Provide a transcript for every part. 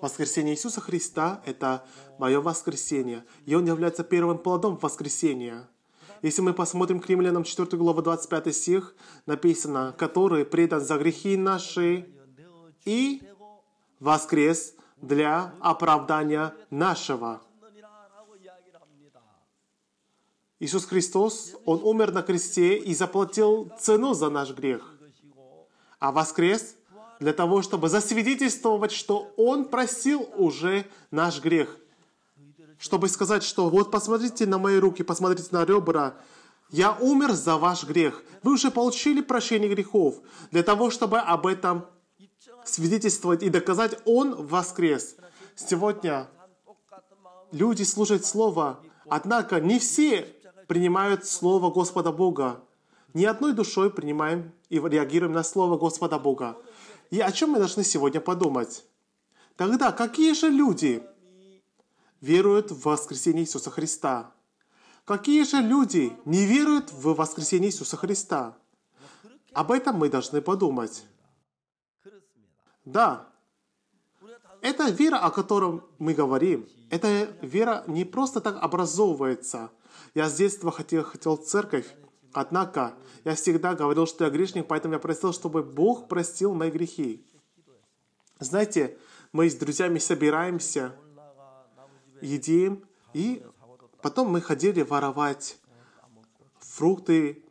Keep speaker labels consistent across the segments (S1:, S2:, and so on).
S1: Воскресение Иисуса Христа – это мое воскресение, и Он является первым плодом воскресения. Если мы посмотрим к римлянам 4 главу 25 стих, написано, «Который предан за грехи наши и воскрес для оправдания нашего». Иисус Христос, Он умер на кресте и заплатил цену за наш грех, а воскрес для того, чтобы засвидетельствовать, что Он просил уже наш грех. Чтобы сказать, что вот посмотрите на мои руки, посмотрите на ребра, я умер за ваш грех. Вы уже получили прощение грехов. Для того, чтобы об этом свидетельствовать и доказать, Он воскрес. Сегодня люди слушают Слово, однако не все принимают Слово Господа Бога. Ни одной душой принимаем и реагируем на Слово Господа Бога. И о чем мы должны сегодня подумать? Тогда какие же люди веруют в воскресение Иисуса Христа? Какие же люди не веруют в воскресение Иисуса Христа? Об этом мы должны подумать. Да, эта вера, о которой мы говорим, эта вера не просто так образовывается. Я с детства хотел, хотел церковь, Однако, я всегда говорил, что я грешник, поэтому я просил, чтобы Бог простил мои грехи. Знаете, мы с друзьями собираемся, едим, и потом мы ходили воровать фрукты.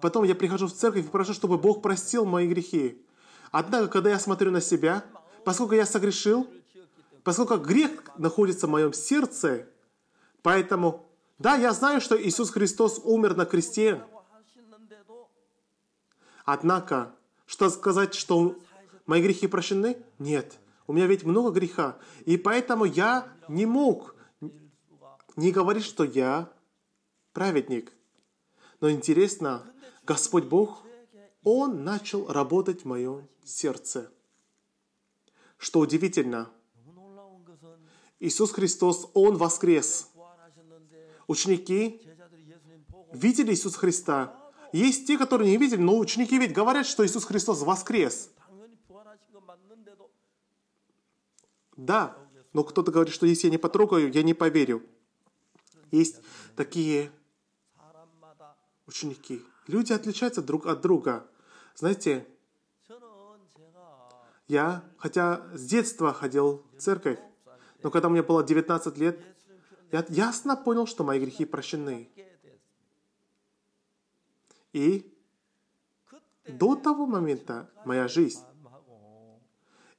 S1: Потом я прихожу в церковь и прошу, чтобы Бог простил мои грехи. Однако, когда я смотрю на себя, поскольку я согрешил, поскольку грех находится в моем сердце, поэтому да, я знаю, что Иисус Христос умер на кресте. Однако, что сказать, что мои грехи прощены? Нет. У меня ведь много греха. И поэтому я не мог не говорить, что я праведник. Но интересно, Господь Бог, Он начал работать в моем сердце. Что удивительно, Иисус Христос, Он воскрес – ученики видели Иисуса Христа. Есть те, которые не видели, но ученики ведь говорят, что Иисус Христос воскрес. Да, но кто-то говорит, что если я не потрогаю, я не поверю. Есть такие ученики. Люди отличаются друг от друга. Знаете, я, хотя с детства ходил в церковь, но когда мне было 19 лет, я ясно понял, что мои грехи прощены. И до того момента моя жизнь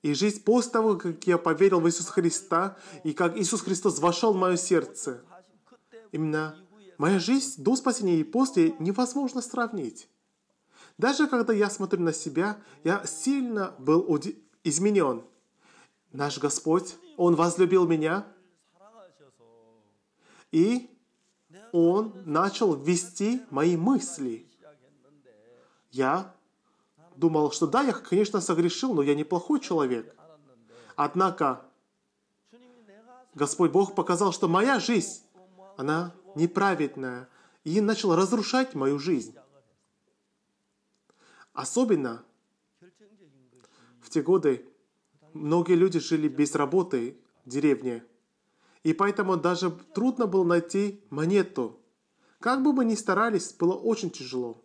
S1: и жизнь после того, как я поверил в Иисуса Христа, и как Иисус Христос вошел в мое сердце. Именно моя жизнь до спасения и после невозможно сравнить. Даже когда я смотрю на себя, я сильно был изменен. Наш Господь, Он возлюбил меня, и он начал вести мои мысли. Я думал, что да, я, конечно, согрешил, но я неплохой человек. Однако Господь Бог показал, что моя жизнь, она неправедная, и начал разрушать мою жизнь. Особенно в те годы многие люди жили без работы в деревне – и поэтому даже трудно было найти монету. Как бы мы ни старались, было очень тяжело.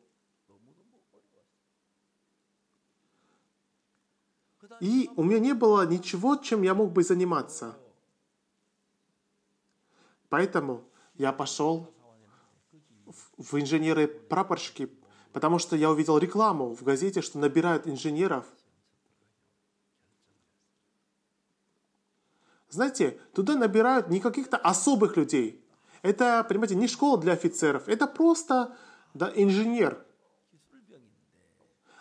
S1: И у меня не было ничего, чем я мог бы заниматься. Поэтому я пошел в инженеры-прапорщики, потому что я увидел рекламу в газете, что набирают инженеров – Знаете, туда набирают не каких-то особых людей. Это, понимаете, не школа для офицеров, это просто да, инженер.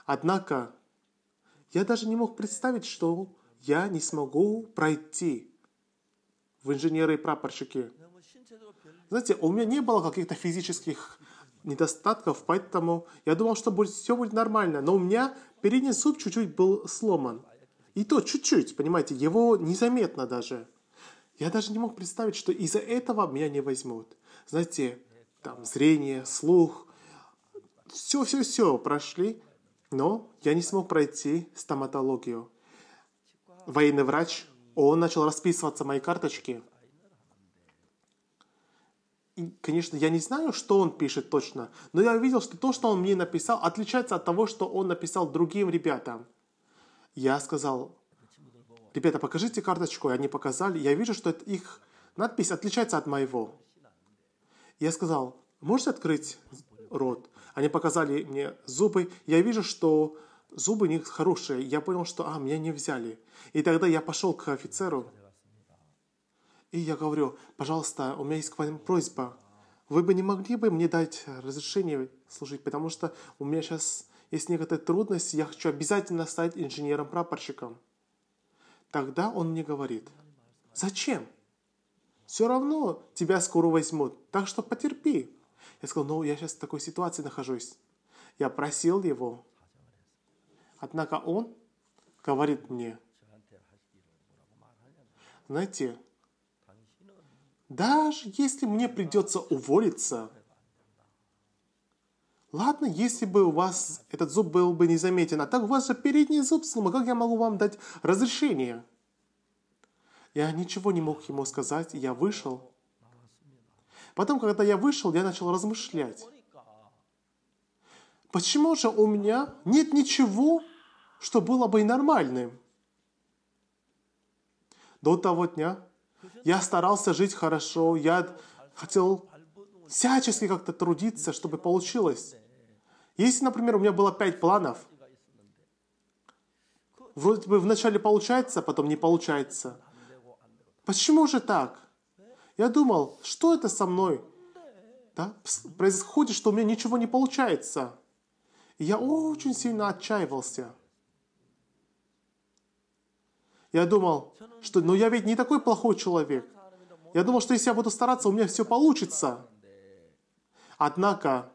S1: Однако, я даже не мог представить, что я не смогу пройти в инженеры и прапорщики. Знаете, у меня не было каких-то физических недостатков, поэтому я думал, что будет, все будет нормально. Но у меня передний суп чуть-чуть был сломан. И то чуть-чуть, понимаете, его незаметно даже. Я даже не мог представить, что из-за этого меня не возьмут. Знаете, там зрение, слух, все-все-все прошли, но я не смог пройти стоматологию. Военный врач, он начал расписываться моей карточки. И, конечно, я не знаю, что он пишет точно, но я увидел, что то, что он мне написал, отличается от того, что он написал другим ребятам – я сказал, ребята, покажите карточку. И они показали. Я вижу, что это их надпись отличается от моего. Я сказал, можете открыть рот? Они показали мне зубы. Я вижу, что зубы у них хорошие. Я понял, что, а, меня не взяли. И тогда я пошел к офицеру. И я говорю, пожалуйста, у меня есть к вам просьба. Вы бы не могли бы мне дать разрешение служить, потому что у меня сейчас и с некоторой трудностью я хочу обязательно стать инженером-прапорщиком. Тогда он мне говорит, зачем? Все равно тебя скоро возьмут, так что потерпи. Я сказал, ну я сейчас в такой ситуации нахожусь. Я просил его. Однако он говорит мне, знаете, даже если мне придется уволиться, Ладно, если бы у вас этот зуб был бы незаметен, а так у вас же передний зуб сломан, как я могу вам дать разрешение? Я ничего не мог ему сказать, я вышел. Потом, когда я вышел, я начал размышлять. Почему же у меня нет ничего, что было бы нормальным? До того дня я старался жить хорошо, я хотел всячески как-то трудиться, чтобы получилось. Если, например, у меня было пять планов, вроде бы вначале получается, потом не получается. Почему же так? Я думал, что это со мной? Да? Происходит, что у меня ничего не получается. И я очень сильно отчаивался. Я думал, что, но я ведь не такой плохой человек. Я думал, что если я буду стараться, у меня все получится. Однако,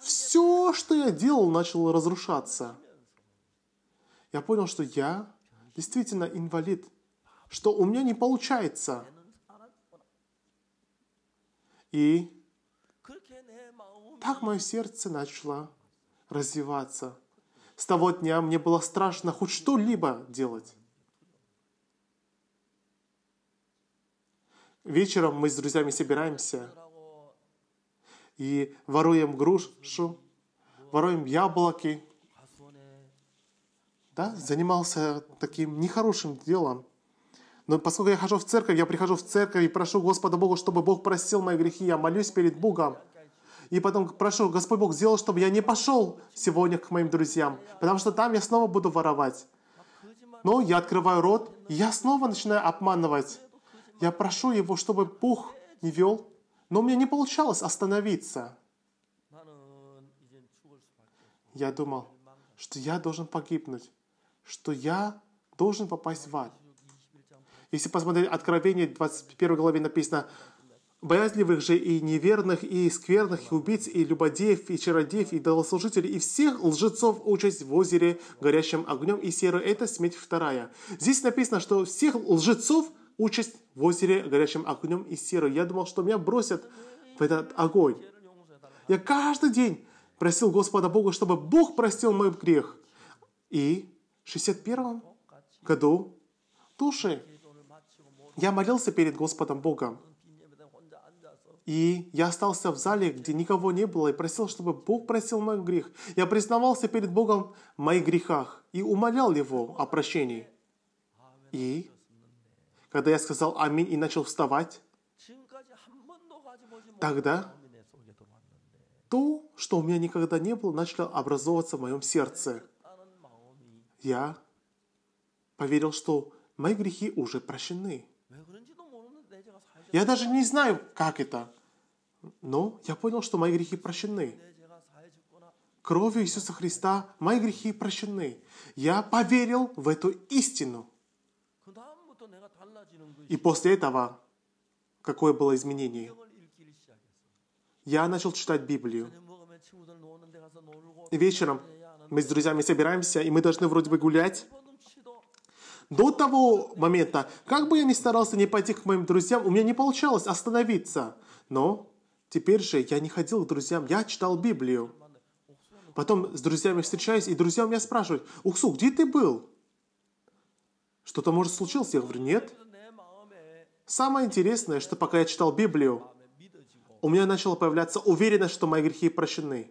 S1: все, что я делал, начало разрушаться. Я понял, что я действительно инвалид, что у меня не получается. И так мое сердце начало развиваться. С того дня мне было страшно хоть что-либо делать. Вечером мы с друзьями собираемся – и воруем грушу, воруем яблоки. Да, занимался таким нехорошим делом. Но поскольку я хожу в церковь, я прихожу в церковь и прошу Господа Бога, чтобы Бог простил мои грехи. Я молюсь перед Богом. И потом прошу, Господь Бог, сделал, чтобы я не пошел сегодня к моим друзьям, потому что там я снова буду воровать. Но я открываю рот, и я снова начинаю обманывать. Я прошу Его, чтобы Бог не вел но у меня не получалось остановиться. Я думал, что я должен погибнуть, что я должен попасть в ад. Если посмотреть Откровение 21 главе написано, боязливых же и неверных, и скверных, и убийц, и любодеев, и чародеев, и долослужителей, и всех лжецов участь в озере, горящим огнем, и серой, это смерть вторая. Здесь написано, что всех лжецов – участь в озере горячим огнем и серой. Я думал, что меня бросят в этот огонь. Я каждый день просил Господа Бога, чтобы Бог простил мой грех. И в 61 году души я молился перед Господом Богом. И я остался в зале, где никого не было, и просил, чтобы Бог просил мой грех. Я признавался перед Богом в моих грехах и умолял Его о прощении. И когда я сказал «Аминь» и начал вставать, тогда то, что у меня никогда не было, начало образовываться в моем сердце. Я поверил, что мои грехи уже прощены. Я даже не знаю, как это, но я понял, что мои грехи прощены. Кровью Иисуса Христа мои грехи прощены. Я поверил в эту истину. И после этого, какое было изменение? Я начал читать Библию. вечером мы с друзьями собираемся, и мы должны вроде бы гулять. До того момента, как бы я ни старался не пойти к моим друзьям, у меня не получалось остановиться. Но теперь же я не ходил к друзьям, я читал Библию. Потом с друзьями встречаюсь, и друзья у меня спрашивают, «Уксу, где ты был?» Что-то, может, случилось? Я говорю, нет. Самое интересное, что пока я читал Библию, у меня начала появляться уверенность, что мои грехи прощены.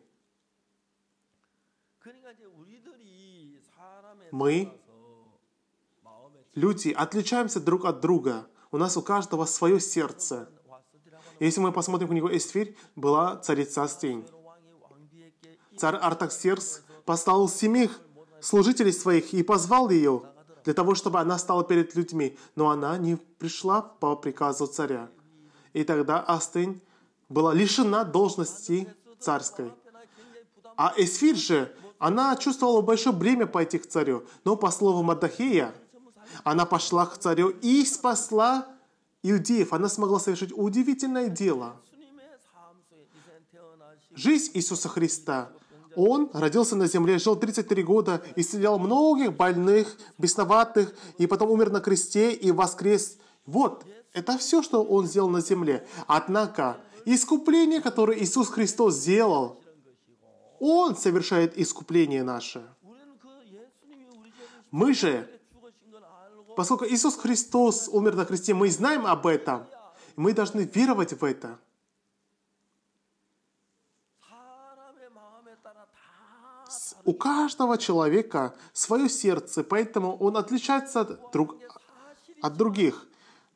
S1: Мы, люди, отличаемся друг от друга. У нас у каждого свое сердце. Если мы посмотрим книгу Эсфирь, была царица Астень. Царь Артаксерс поставил семи служителей своих и позвал ее для того, чтобы она стала перед людьми, но она не пришла по приказу царя. И тогда Астынь была лишена должности царской. А Эсфир же, она чувствовала большое бремя пойти к царю, но по слову Мадахея, она пошла к царю и спасла иудеев. Она смогла совершить удивительное дело. Жизнь Иисуса Христа он родился на земле, жил 33 года, исцелял многих больных, бесноватых, и потом умер на кресте и воскрес. Вот, это все, что он сделал на земле. Однако, искупление, которое Иисус Христос сделал, Он совершает искупление наше. Мы же, поскольку Иисус Христос умер на кресте, мы знаем об этом. Мы должны веровать в это. У каждого человека свое сердце, поэтому он отличается от, друг, от других.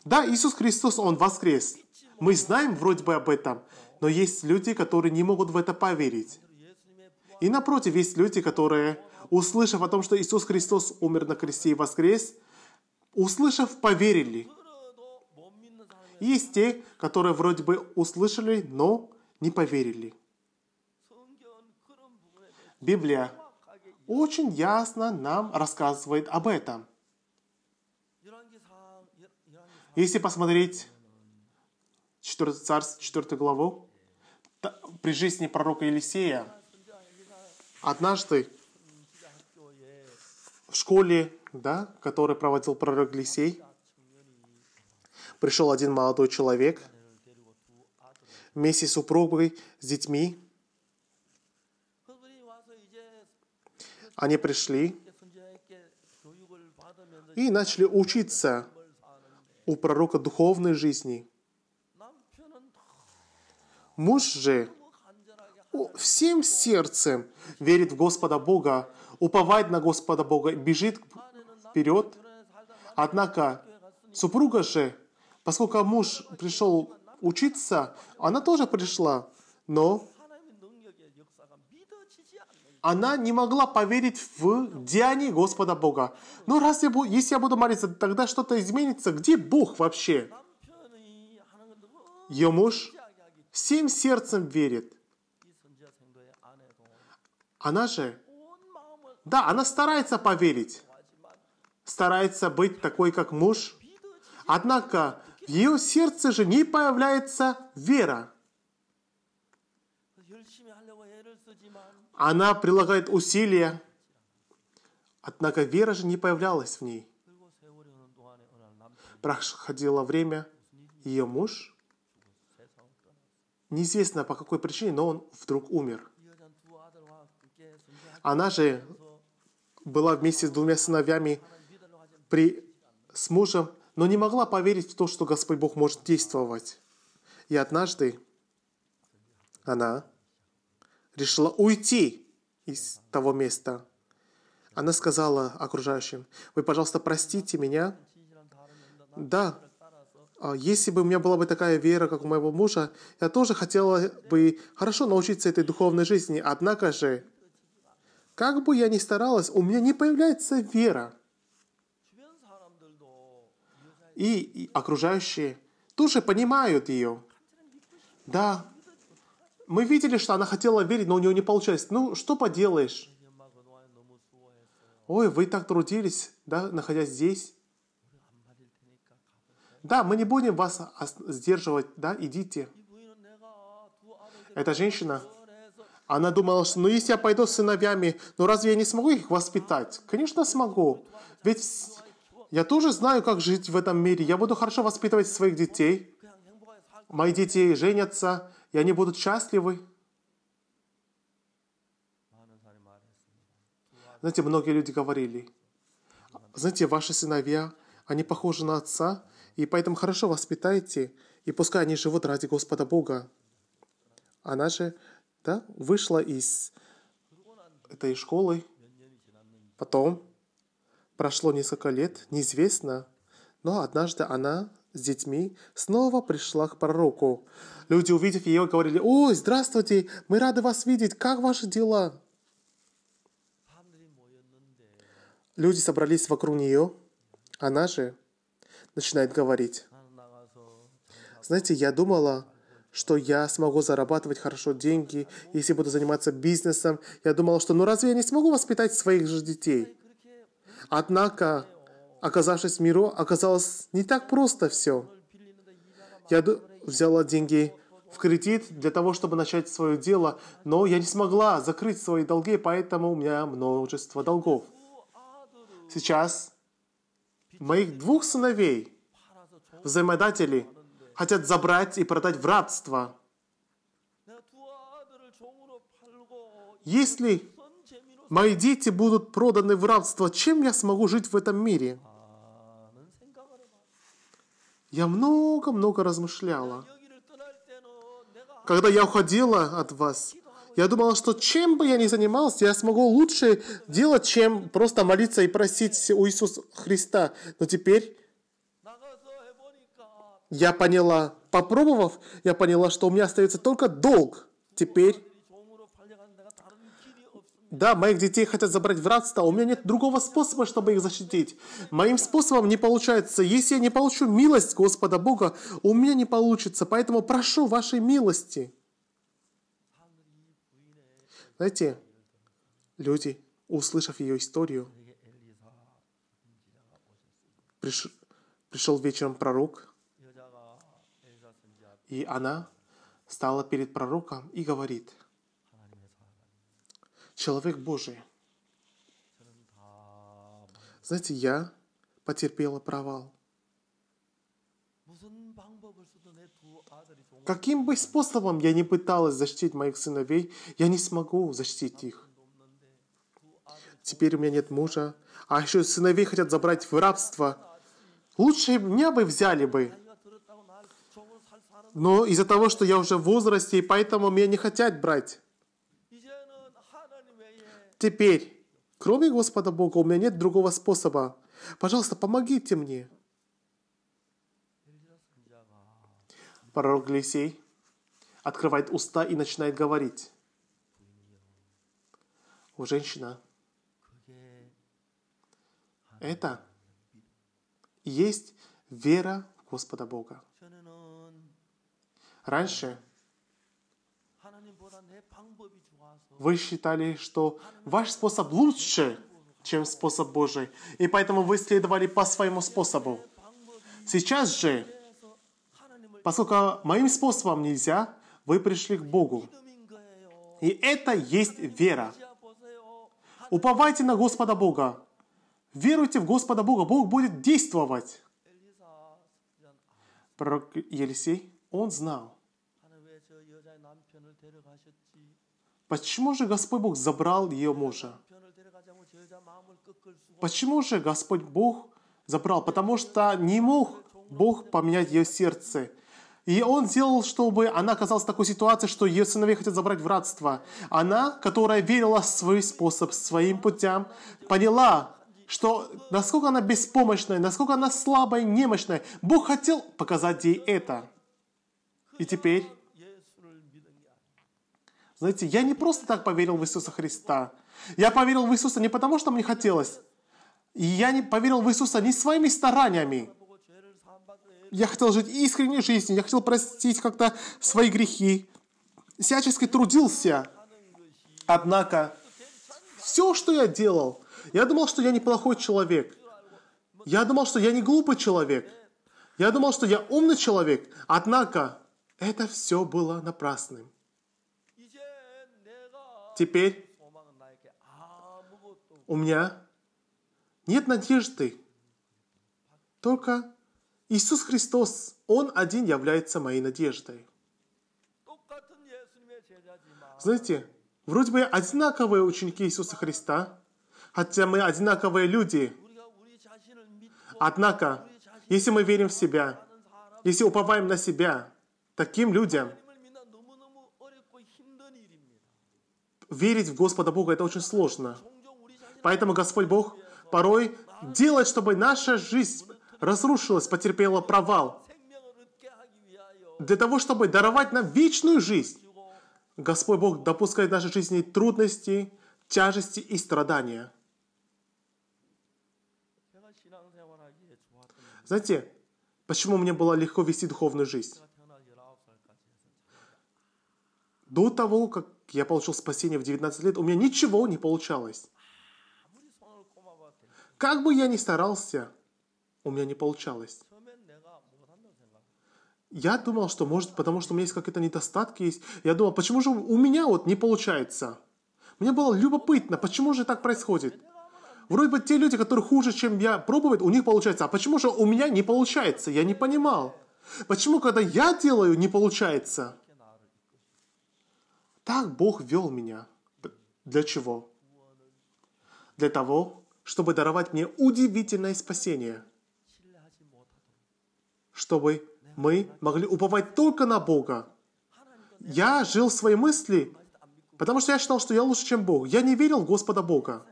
S1: Да, Иисус Христос, Он воскрес. Мы знаем вроде бы об этом, но есть люди, которые не могут в это поверить. И напротив, есть люди, которые, услышав о том, что Иисус Христос умер на кресте и воскрес, услышав, поверили. есть те, которые вроде бы услышали, но не поверили. Библия очень ясно нам рассказывает об этом. Если посмотреть 4, царств, 4 главу, при жизни пророка Елисея, однажды в школе, да, который проводил пророк Елисей, пришел один молодой человек вместе с супругой, с детьми, они пришли и начали учиться у пророка духовной жизни. Муж же всем сердцем верит в Господа Бога, уповает на Господа Бога, бежит вперед. Однако супруга же, поскольку муж пришел учиться, она тоже пришла, но она не могла поверить в деяние Господа Бога. Но ну, раз я, буду, если я буду молиться, тогда что-то изменится. Где Бог вообще? Ее муж всем сердцем верит. Она же, да, она старается поверить, старается быть такой, как муж. Однако в ее сердце же не появляется вера. Она прилагает усилия, однако вера же не появлялась в ней. Проходило время, ее муж, неизвестно по какой причине, но он вдруг умер. Она же была вместе с двумя сыновьями при, с мужем, но не могла поверить в то, что Господь Бог может действовать. И однажды она решила уйти из того места. Она сказала окружающим, вы, пожалуйста, простите меня. Да, а если бы у меня была бы такая вера, как у моего мужа, я тоже хотела бы хорошо научиться этой духовной жизни. Однако же, как бы я ни старалась, у меня не появляется вера. И, и окружающие тоже понимают ее. Да, мы видели, что она хотела верить, но у нее не получается. Ну, что поделаешь? Ой, вы так трудились, да, находясь здесь. Да, мы не будем вас сдерживать, да, идите. Эта женщина, она думала, что ну если я пойду с сыновьями, ну разве я не смогу их воспитать? Конечно, смогу. Ведь я тоже знаю, как жить в этом мире. Я буду хорошо воспитывать своих детей. Мои дети женятся, и они будут счастливы. Знаете, многие люди говорили, знаете, ваши сыновья, они похожи на отца, и поэтому хорошо воспитайте, и пускай они живут ради Господа Бога. Она же да, вышла из этой школы, потом прошло несколько лет, неизвестно, но однажды она с детьми снова пришла к пророку. Люди, увидев ее, говорили, «Ой, здравствуйте, мы рады вас видеть, как ваши дела?» Люди собрались вокруг нее, она же начинает говорить. Знаете, я думала, что я смогу зарабатывать хорошо деньги, если буду заниматься бизнесом. Я думала, что ну разве я не смогу воспитать своих же детей? Однако Оказавшись в миру, оказалось не так просто все. Я взяла деньги в кредит для того, чтобы начать свое дело, но я не смогла закрыть свои долги, поэтому у меня множество долгов. Сейчас моих двух сыновей взаимодатели хотят забрать и продать в рабство. Если мои дети будут проданы в рабство, чем я смогу жить в этом мире? я много-много размышляла. Когда я уходила от вас, я думала, что чем бы я ни занимался, я смогу лучше делать, чем просто молиться и просить у Иисуса Христа. Но теперь я поняла, попробовав, я поняла, что у меня остается только долг. Теперь да, моих детей хотят забрать в рабство, а у меня нет другого способа, чтобы их защитить. Моим способом не получается. Если я не получу милость Господа Бога, у меня не получится. Поэтому прошу вашей милости. Знаете, люди, услышав ее историю, приш... пришел вечером пророк, и она стала перед пророком и говорит – человек Божий. Знаете, я потерпела провал. Каким бы способом я не пыталась защитить моих сыновей, я не смогу защитить их. Теперь у меня нет мужа, а еще сыновей хотят забрать в рабство. Лучше меня бы взяли бы. Но из-за того, что я уже в возрасте, и поэтому меня не хотят брать. Теперь, кроме Господа Бога, у меня нет другого способа. Пожалуйста, помогите мне. Пророк Глисей открывает уста и начинает говорить. У женщина. Это есть вера в Господа Бога. Раньше вы считали, что ваш способ лучше, чем способ Божий, и поэтому вы следовали по своему способу. Сейчас же, поскольку моим способом нельзя, вы пришли к Богу. И это есть вера. Уповайте на Господа Бога. Веруйте в Господа Бога. Бог будет действовать. Пророк Елисей, он знал, Почему же Господь Бог забрал ее мужа? Почему же Господь Бог забрал? Потому что не мог Бог поменять ее сердце. И он сделал, чтобы она оказалась в такой ситуации, что ее сыновей хотят забрать в рабство. Она, которая верила в свой способ, своим путям, поняла, что насколько она беспомощная, насколько она слабая, немощная. Бог хотел показать ей это. И теперь знаете, я не просто так поверил в Иисуса Христа. Я поверил в Иисуса не потому, что мне хотелось. И я не поверил в Иисуса не своими стараниями. Я хотел жить искренней жизнью, я хотел простить как-то свои грехи. Всячески трудился. Однако, все, что я делал, я думал, что я неплохой человек. Я думал, что я не глупый человек. Я думал, что я умный человек. Однако, это все было напрасным теперь у меня нет надежды. Только Иисус Христос, Он один является моей надеждой. Знаете, вроде бы одинаковые ученики Иисуса Христа, хотя мы одинаковые люди. Однако, если мы верим в себя, если уповаем на себя, таким людям – верить в Господа Бога, это очень сложно. Поэтому Господь Бог порой делает, чтобы наша жизнь разрушилась, потерпела провал. Для того, чтобы даровать нам вечную жизнь, Господь Бог допускает в нашей жизни трудности, тяжести и страдания. Знаете, почему мне было легко вести духовную жизнь? До того, как я получил спасение в 19 лет, у меня ничего не получалось. Как бы я ни старался, у меня не получалось. Я думал, что может, потому что у меня есть какие-то недостатки есть. Я думал, почему же у меня вот не получается? Мне было любопытно, почему же так происходит? Вроде бы те люди, которые хуже, чем я, пробуют, у них получается. А почему же у меня не получается? Я не понимал. Почему, когда я делаю, не получается? Так Бог вел меня. Для чего? Для того, чтобы даровать мне удивительное спасение. Чтобы мы могли уповать только на Бога. Я жил свои мысли, потому что я считал, что я лучше, чем Бог. Я не верил в Господа Бога.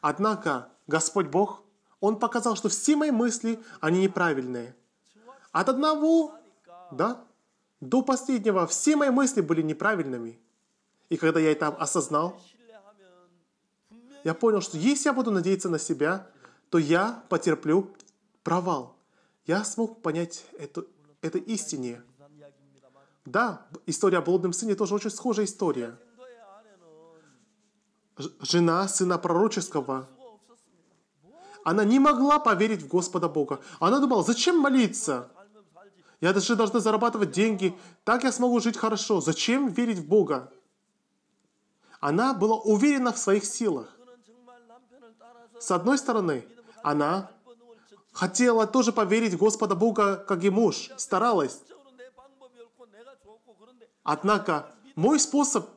S1: Однако Господь Бог, Он показал, что все мои мысли, они неправильные. От одного, да, до последнего все мои мысли были неправильными. И когда я это осознал, я понял, что если я буду надеяться на себя, то я потерплю провал. Я смог понять это, это истине. Да, история о блудном сыне тоже очень схожая история. Жена сына пророческого, она не могла поверить в Господа Бога. Она думала, зачем молиться? Я даже должна зарабатывать деньги. Так я смогу жить хорошо. Зачем верить в Бога? Она была уверена в своих силах. С одной стороны, она хотела тоже поверить Господа Бога, как и муж, старалась. Однако мой способ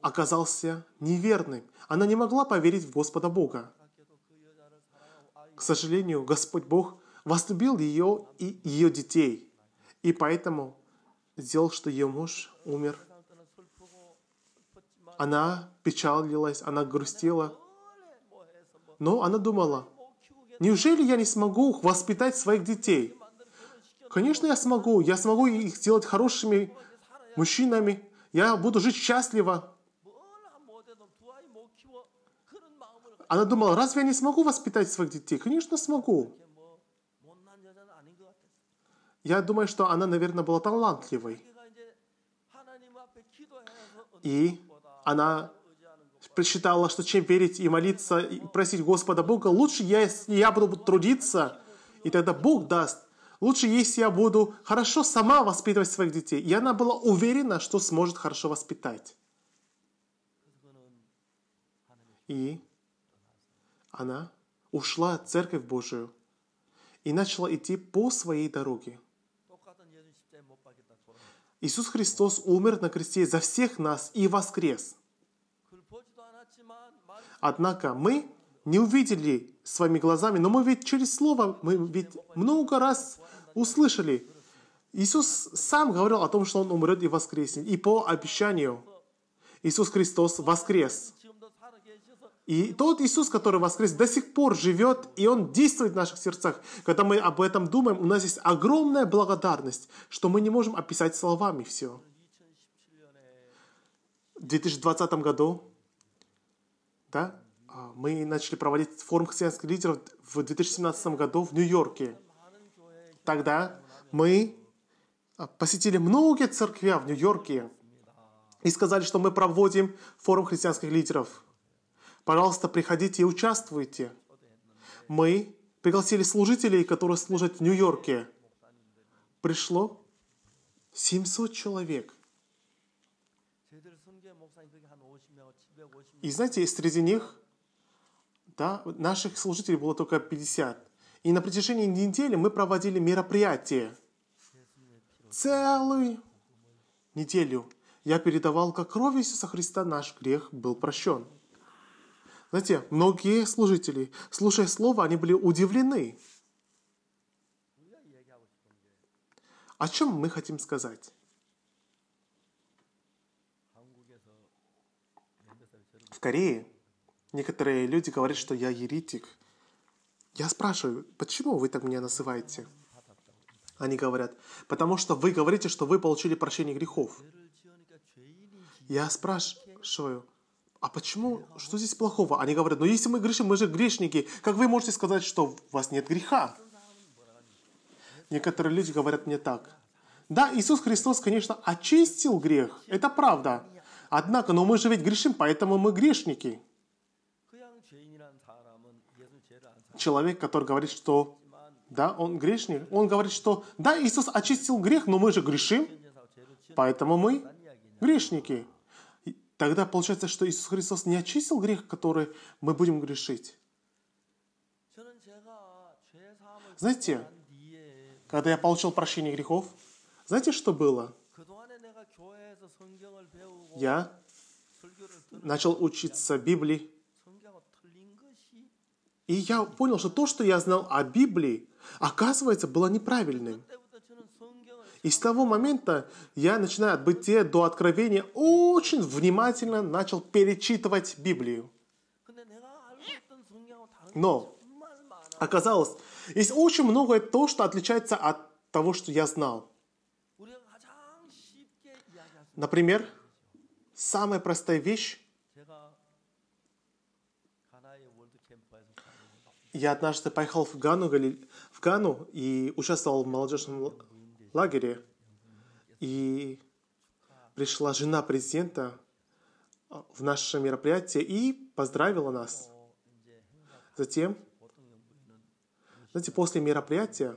S1: оказался неверным. Она не могла поверить в Господа Бога. К сожалению, Господь Бог возлюбил ее и ее детей, и поэтому сделал, что ее муж умер. Она печалилась, она грустила, но она думала, неужели я не смогу воспитать своих детей? Конечно, я смогу. Я смогу их сделать хорошими мужчинами. Я буду жить счастливо. Она думала, разве я не смогу воспитать своих детей? Конечно, смогу. Я думаю, что она, наверное, была талантливой. И она присчитала, что чем верить и молиться, и просить Господа Бога, лучше я, если я буду трудиться, и тогда Бог даст. Лучше, если я буду хорошо сама воспитывать своих детей. И она была уверена, что сможет хорошо воспитать. И она ушла в Церковь Божию и начала идти по своей дороге. Иисус Христос умер на кресте за всех нас и воскрес. Однако мы не увидели своими глазами, но мы ведь через Слово, мы ведь много раз услышали. Иисус сам говорил о том, что Он умрет и воскреснет. И по обещанию Иисус Христос воскрес. И тот Иисус, который воскрес, до сих пор живет, и Он действует в наших сердцах. Когда мы об этом думаем, у нас есть огромная благодарность, что мы не можем описать словами все. В 2020 году да, а, мы начали проводить форум христианских лидеров в 2017 году в Нью-Йорке. Тогда мы а, посетили многие церкви в Нью-Йорке и сказали, что мы проводим форум христианских лидеров – Пожалуйста, приходите и участвуйте. Мы пригласили служителей, которые служат в Нью-Йорке. Пришло 700 человек. И знаете, среди них да, наших служителей было только 50. И на протяжении недели мы проводили мероприятие. Целую неделю я передавал, как кровью Иисуса Христа наш грех был прощен. Знаете, многие служители, слушая слово, они были удивлены. О чем мы хотим сказать? В Корее некоторые люди говорят, что я еретик. Я спрашиваю, почему вы так меня называете? Они говорят, потому что вы говорите, что вы получили прощение грехов. Я спрашиваю, а почему, что здесь плохого? Они говорят, но «Ну, если мы грешим, мы же грешники, как вы можете сказать, что у вас нет греха? Некоторые люди говорят мне так. Да, Иисус Христос, конечно, очистил грех, это правда. Однако, но мы же ведь грешим, поэтому мы грешники. Человек, который говорит, что да, он грешник, он говорит, что да, Иисус очистил грех, но мы же грешим, поэтому мы грешники. Тогда получается, что Иисус Христос не очистил грех, который мы будем грешить. Знаете, когда я получил прощение грехов, знаете, что было? Я начал учиться Библии. И я понял, что то, что я знал о Библии, оказывается, было неправильным. И с того момента я, начиная от бытия до откровения, очень внимательно начал перечитывать Библию. Но оказалось, есть очень многое то, что отличается от того, что я знал. Например, самая простая вещь. Я однажды поехал в Гану, в Гану и участвовал в молодежном лагере. И пришла жена президента а, в наше мероприятие и поздравила нас. Затем, знаете, после мероприятия,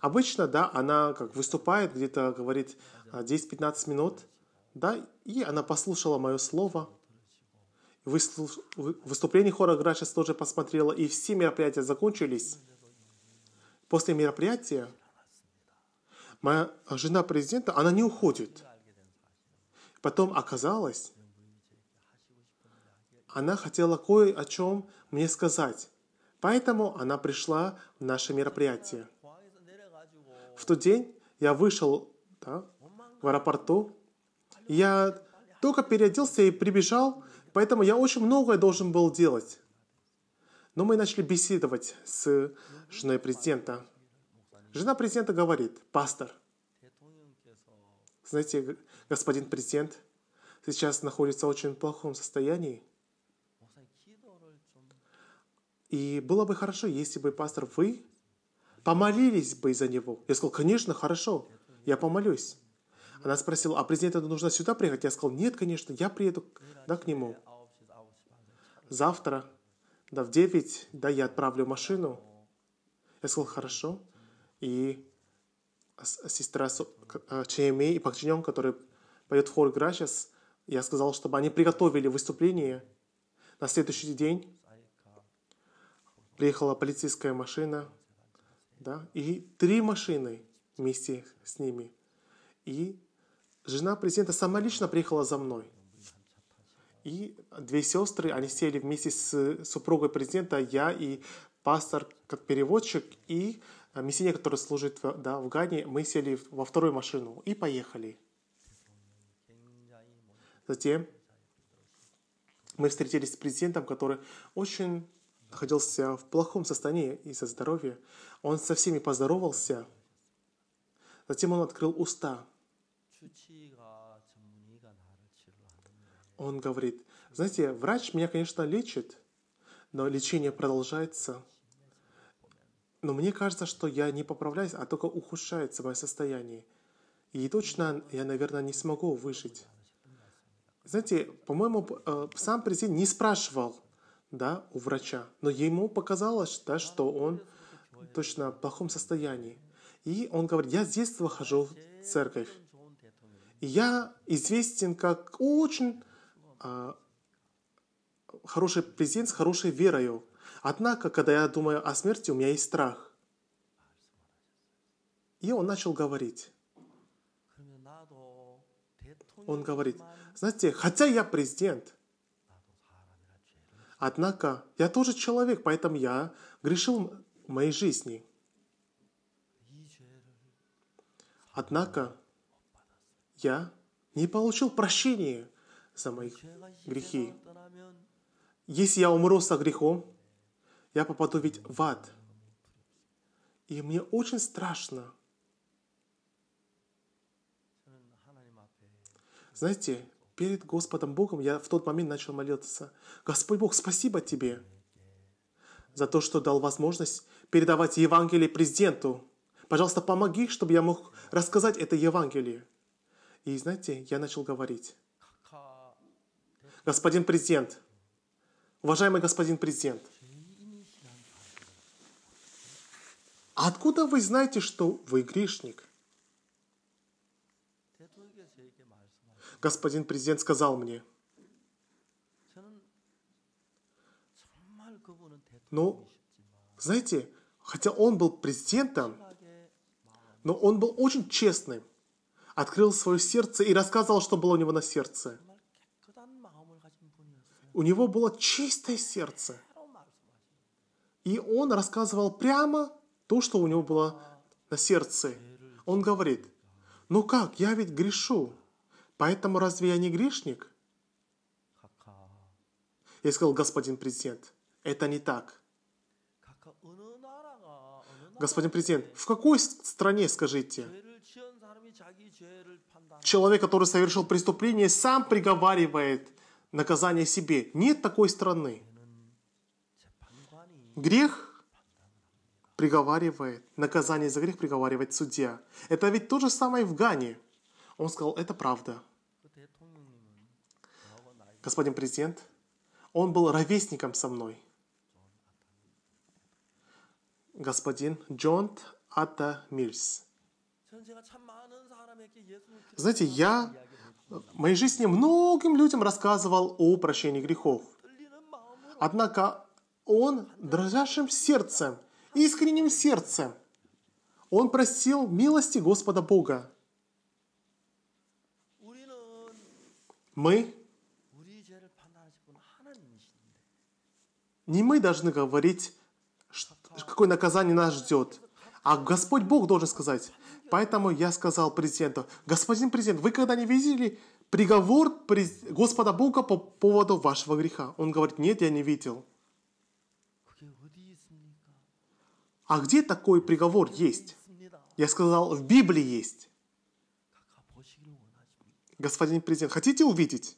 S1: обычно, да, она как выступает, где-то говорит 10-15 а, минут, да, и она послушала мое слово. Выступление хора Грачес тоже посмотрела, и все мероприятия закончились. После мероприятия Моя жена президента, она не уходит. Потом оказалось, она хотела кое о чем мне сказать. Поэтому она пришла в наше мероприятие. В тот день я вышел да, в аэропорту. Я только переоделся и прибежал, поэтому я очень многое должен был делать. Но мы начали беседовать с женой президента. Жена президента говорит, пастор, знаете, господин президент сейчас находится в очень плохом состоянии. И было бы хорошо, если бы, пастор, вы помолились бы за него. Я сказал, конечно, хорошо, я помолюсь. Она спросила, а президенту нужно сюда приехать? Я сказал, нет, конечно, я приеду да, к нему. Завтра, да, в 9, да, я отправлю машину. Я сказал, хорошо и сестра э, Чеми и Пак Чиньон, который поет в хор игра сейчас, я сказал, чтобы они приготовили выступление. На следующий день приехала полицейская машина, да, и три машины вместе с ними. И жена президента сама лично приехала за мной. И две сестры, они сели вместе с супругой президента, я и пастор как переводчик, и Э, миссия, который служит э, да, в Гане, мы сели во вторую машину и поехали. Затем мы встретились с президентом, который очень находился в плохом состоянии из-за здоровья. Он со всеми поздоровался. Затем он открыл уста. Он говорит, знаете, врач меня, конечно, лечит, но лечение продолжается. Но мне кажется, что я не поправляюсь, а только ухудшается мое состояние. И точно я, наверное, не смогу выжить. Знаете, по-моему, э, сам президент не спрашивал да, у врача, но ему показалось, да, что он точно в плохом состоянии. И он говорит, я с детства хожу в церковь. И я известен как очень а, хороший президент с хорошей верой. Однако, когда я думаю о смерти, у меня есть страх. И он начал говорить. Он говорит, знаете, хотя я президент, однако я тоже человек, поэтому я грешил в моей жизни. Однако я не получил прощения за мои грехи. Если я умру со грехом, я попаду ведь в ад. И мне очень страшно. Знаете, перед Господом Богом я в тот момент начал молиться. Господь Бог, спасибо Тебе за то, что дал возможность передавать Евангелие президенту. Пожалуйста, помоги, чтобы я мог рассказать это Евангелие. И знаете, я начал говорить. Господин президент, уважаемый господин президент, откуда вы знаете, что вы грешник? Господин президент сказал мне, ну, знаете, хотя он был президентом, но он был очень честным, открыл свое сердце и рассказывал, что было у него на сердце. У него было чистое сердце. И он рассказывал прямо то, что у него было на сердце. Он говорит, «Ну как, я ведь грешу, поэтому разве я не грешник?» Я сказал, господин президент, это не так. Господин президент, в какой стране, скажите, человек, который совершил преступление, сам приговаривает наказание себе? Нет такой страны. Грех приговаривает, наказание за грех приговаривает судья. Это ведь то же самое в Гане. Он сказал, это правда. Господин президент, он был ровесником со мной. Господин Джон Атта Мильс. Знаете, я в моей жизни многим людям рассказывал о прощении грехов. Однако он дрожащим сердцем искренним сердцем. Он просил милости Господа Бога. Мы, не мы должны говорить, какое наказание нас ждет, а Господь Бог должен сказать. Поэтому я сказал президенту, господин президент, вы когда не видели приговор Господа Бога по поводу вашего греха? Он говорит, нет, я не видел. а где такой приговор есть? Я сказал, в Библии есть. Господин президент, хотите увидеть?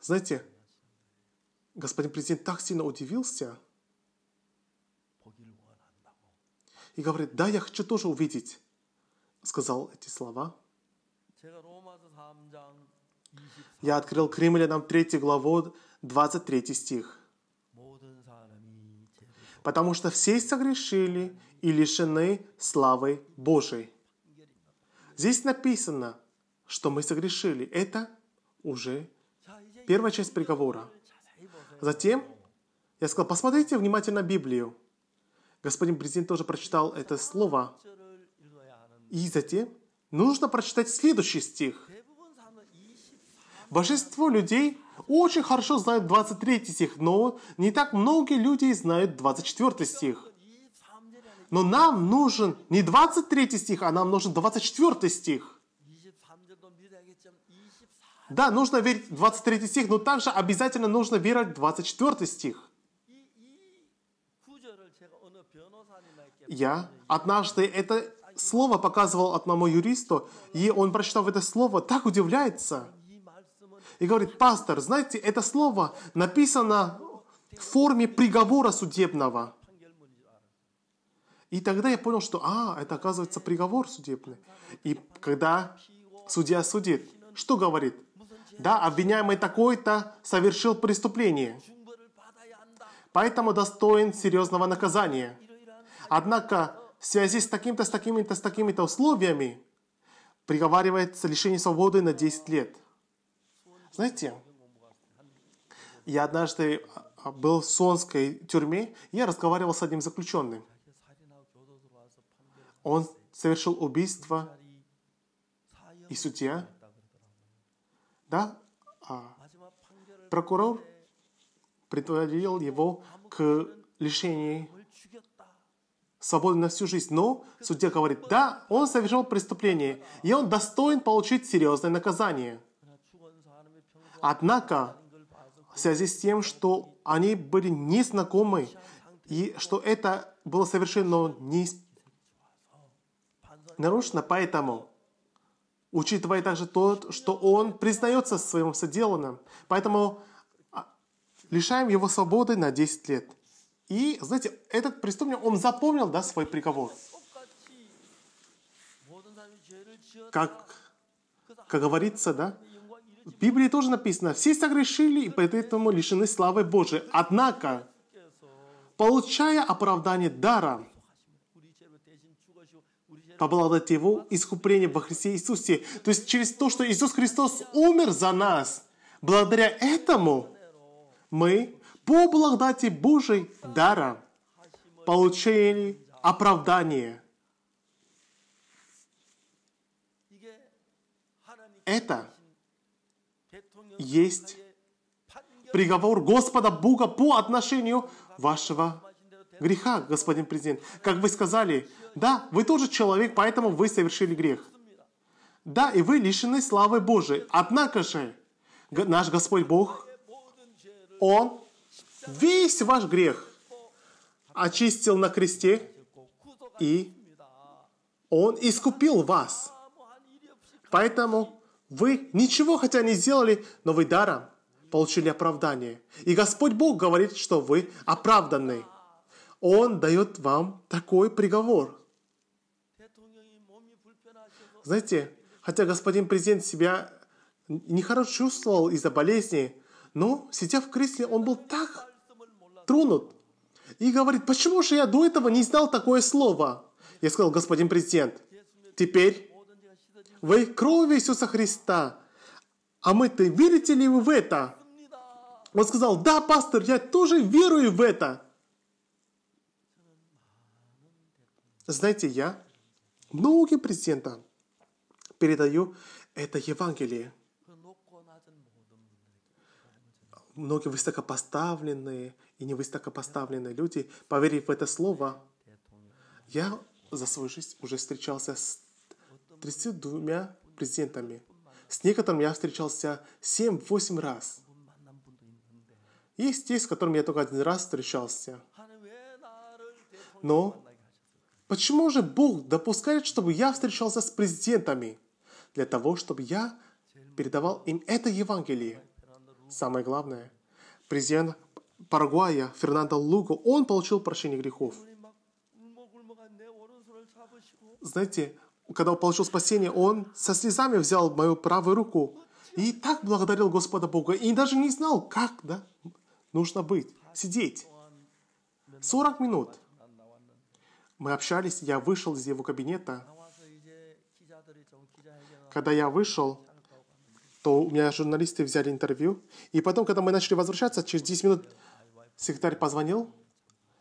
S1: Знаете, господин президент так сильно удивился и говорит, да, я хочу тоже увидеть, сказал эти слова. Я открыл нам 3 главу, 23 стих потому что все согрешили и лишены славы Божией. Здесь написано, что мы согрешили. Это уже первая часть приговора. Затем я сказал, посмотрите внимательно Библию. Господин президент тоже прочитал это слово. И затем нужно прочитать следующий стих. Большинство людей очень хорошо знают 23 стих, но не так многие люди знают 24 стих. Но нам нужен не 23 стих, а нам нужен 24 стих. Да, нужно верить в 23 стих, но также обязательно нужно верить в 24 стих. Я однажды это слово показывал одному юристу, и он, прочитав это слово, так удивляется – и говорит, пастор, знаете, это слово написано в форме приговора судебного. И тогда я понял, что, а, это оказывается приговор судебный. И когда судья судит, что говорит? Да, обвиняемый такой-то совершил преступление. Поэтому достоин серьезного наказания. Однако, в связи с таким-то, с такими-то, с такими-то условиями, приговаривается лишение свободы на 10 лет. Знаете, я однажды а, был в Сонской тюрьме, и я разговаривал с одним заключенным. Он совершил убийство, и судья, да, а, прокурор предварил его к лишению свободы на всю жизнь. Но судья говорит, да, он совершил преступление, и он достоин получить серьезное наказание – Однако, в связи с тем, что они были незнакомы, и что это было совершенно не нарушено, поэтому, учитывая также то, что он признается своим соделанным, поэтому а, лишаем его свободы на 10 лет. И, знаете, этот преступник, он запомнил, да, свой приговор. Как, как говорится, да, в Библии тоже написано, все согрешили и поэтому лишены славы Божией. Однако, получая оправдание даром, обладать Его искупление во Христе Иисусе. То есть через то, что Иисус Христос умер за нас, благодаря этому мы по благодати Божией дара получили оправдание. Это есть приговор Господа Бога по отношению вашего греха, господин президент. Как вы сказали, да, вы тоже человек, поэтому вы совершили грех. Да, и вы лишены славы Божией. Однако же, наш Господь Бог, Он весь ваш грех очистил на кресте, и Он искупил вас. Поэтому вы ничего хотя не сделали, но вы даром получили оправдание. И Господь Бог говорит, что вы оправданы. Он дает вам такой приговор. Знаете, хотя господин президент себя нехорошо чувствовал из-за болезни, но, сидя в кресле, он был так тронут. И говорит, почему же я до этого не знал такое слово? Я сказал, господин президент, теперь во их крови Иисуса Христа. А мы-то верите ли вы в это? Он сказал, да, пастор, я тоже верую в это. Знаете, я многим президентам передаю это Евангелие. Многие высокопоставленные и невысокопоставленные люди, поверив в это слово, я за свою жизнь уже встречался с 32 президентами. С некоторым я встречался 7-8 раз. Есть те, с которыми я только один раз встречался. Но почему же Бог допускает, чтобы я встречался с президентами? Для того, чтобы я передавал им это Евангелие. Самое главное, президент Парагвая Фернандо Луго, он получил прощение грехов. Знаете, когда он получил спасение, он со слезами взял мою правую руку и так благодарил Господа Бога. И даже не знал, как да, нужно быть, сидеть. 40 минут. Мы общались, я вышел из его кабинета. Когда я вышел, то у меня журналисты взяли интервью. И потом, когда мы начали возвращаться, через 10 минут секретарь позвонил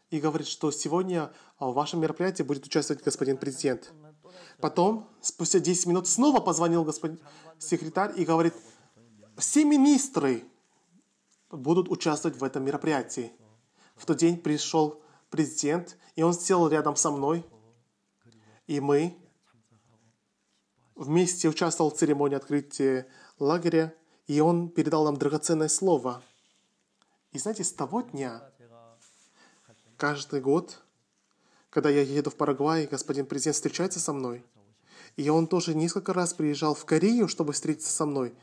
S1: и говорит, что сегодня в вашем мероприятии будет участвовать господин президент. Потом, спустя 10 минут, снова позвонил господь секретарь и говорит, все министры будут участвовать в этом мероприятии. В тот день пришел президент, и он сел рядом со мной, и мы вместе участвовал в церемонии открытия лагеря, и он передал нам драгоценное слово. И знаете, с того дня, каждый год когда я еду в Парагвай, господин президент встречается со мной. И он тоже несколько раз приезжал в Корею, чтобы встретиться со мной.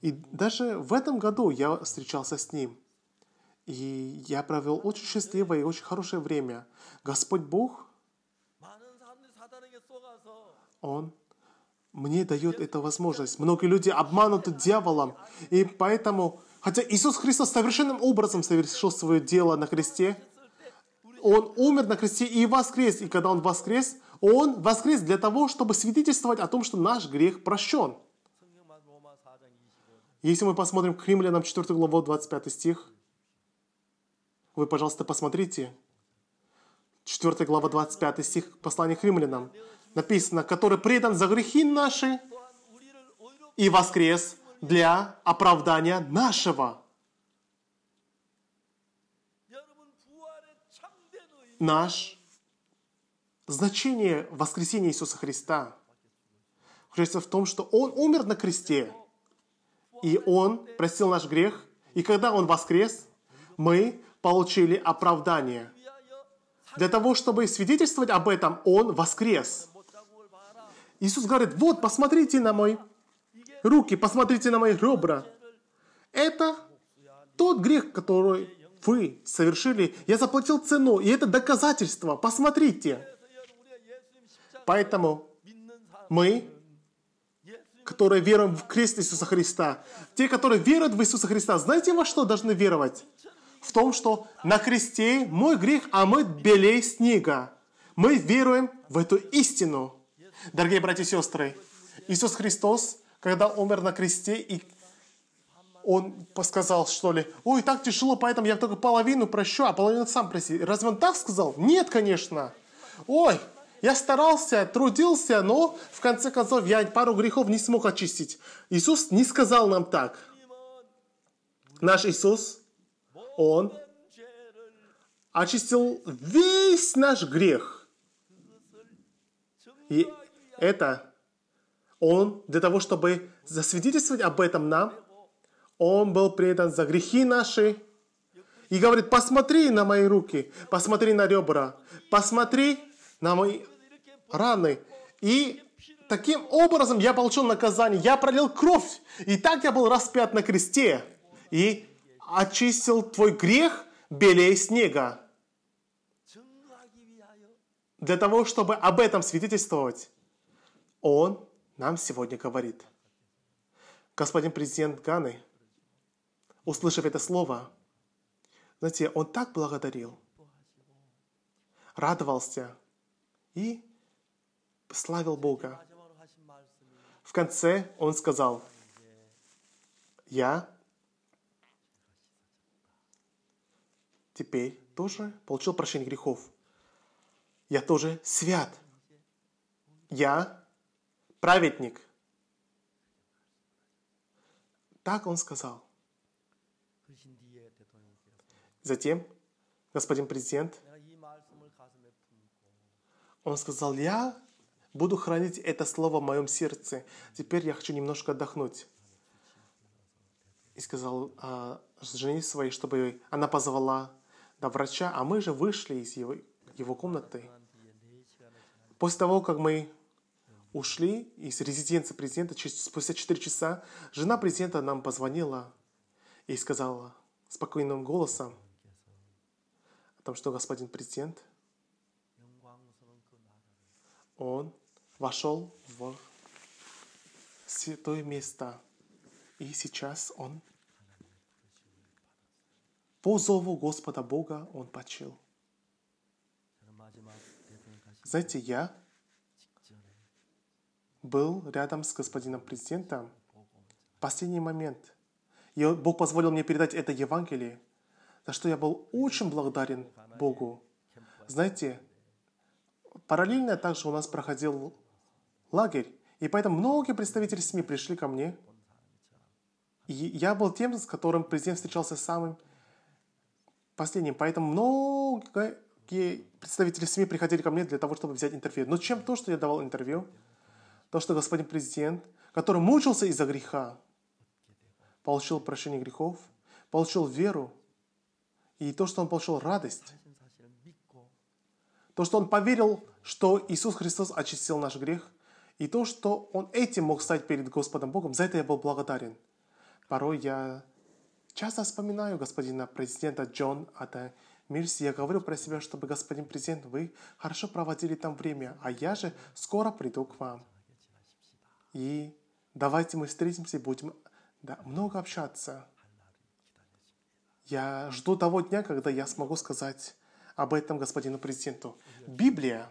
S1: И даже в этом году я встречался с ним. И я провел очень счастливое и очень хорошее время. Господь Бог, Он мне дает эту возможность. Многие люди обмануты дьяволом. И поэтому, хотя Иисус Христос совершенным образом совершил свое дело на кресте, он умер на кресте и воскрес. И когда Он воскрес, Он воскрес для того, чтобы свидетельствовать о том, что наш грех прощен. Если мы посмотрим к Римлянам 4 главу 25 стих, вы, пожалуйста, посмотрите. 4 глава 25 стих послания к Римлянам. Написано, который предан за грехи наши и воскрес для оправдания нашего. наш, значение воскресения Иисуса Христа заключается в том, что Он умер на кресте, и Он простил наш грех, и когда Он воскрес, мы получили оправдание. Для того, чтобы свидетельствовать об этом, Он воскрес. Иисус говорит, вот, посмотрите на мои руки, посмотрите на мои ребра. Это тот грех, который вы совершили, я заплатил цену, и это доказательство, посмотрите. Поэтому мы, которые веруем в крест Иисуса Христа, те, которые веруют в Иисуса Христа, знаете, во что должны веровать? В том, что на кресте мой грех а мы белей снега. Мы веруем в эту истину. Дорогие братья и сестры, Иисус Христос, когда умер на кресте и он сказал, что ли, ой, так тяжело, поэтому я только половину прощу, а половину сам проси. Разве он так сказал? Нет, конечно. Ой, я старался, трудился, но в конце концов я пару грехов не смог очистить. Иисус не сказал нам так. Наш Иисус, Он очистил весь наш грех. И это Он для того, чтобы засвидетельствовать об этом нам, он был предан за грехи наши. И говорит, посмотри на мои руки, посмотри на ребра, посмотри на мои раны. И таким образом я получил наказание, я пролил кровь. И так я был распят на кресте. И очистил твой грех белее снега. Для того, чтобы об этом свидетельствовать, Он нам сегодня говорит. Господин президент Ганы, услышав это слово, знаете, он так благодарил, радовался и славил Бога. В конце он сказал, я теперь тоже получил прощение грехов. Я тоже свят. Я праведник. Так он сказал. Затем господин президент, он сказал, я буду хранить это слово в моем сердце. Теперь я хочу немножко отдохнуть. И сказал а, жене своей, чтобы она позвала до врача, а мы же вышли из его, его комнаты. После того, как мы ушли из резиденции президента, через, спустя 4 часа, жена президента нам позвонила и сказала спокойным голосом, Потому что господин президент, он вошел в святое место. И сейчас он по зову Господа Бога он почил. Знаете, я был рядом с господином президентом в последний момент. И Бог позволил мне передать это Евангелие – за что я был очень благодарен Богу. Знаете, параллельно также у нас проходил лагерь, и поэтому многие представители СМИ пришли ко мне. И я был тем, с которым президент встречался самым последним, поэтому многие представители СМИ приходили ко мне для того, чтобы взять интервью. Но чем то, что я давал интервью, то, что господин президент, который мучился из-за греха, получил прощение грехов, получил веру, и то, что он получил радость, то, что он поверил, что Иисус Христос очистил наш грех, и то, что он этим мог стать перед Господом Богом, за это я был благодарен. Порой я часто вспоминаю господина президента Джон Ата Мирси. Я говорю про себя, чтобы господин президент, вы хорошо проводили там время, а я же скоро приду к вам. И давайте мы встретимся и будем много общаться. Я жду того дня, когда я смогу сказать об этом господину президенту. Библия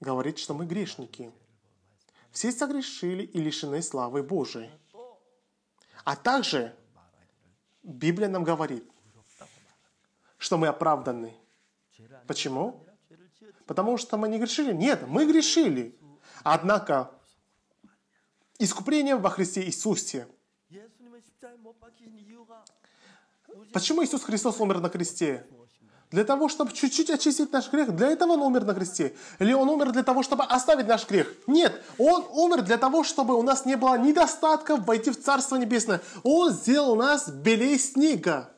S1: говорит, что мы грешники. Все согрешили и лишены славы Божией. А также Библия нам говорит, что мы оправданы. Почему? Потому что мы не грешили? Нет, мы грешили. Однако искупление во Христе Иисусе Почему Иисус Христос умер на кресте? Для того, чтобы чуть-чуть очистить наш грех. Для этого Он умер на кресте. Или Он умер для того, чтобы оставить наш грех. Нет, Он умер для того, чтобы у нас не было недостатков войти в Царство Небесное. Он сделал нас белей снега.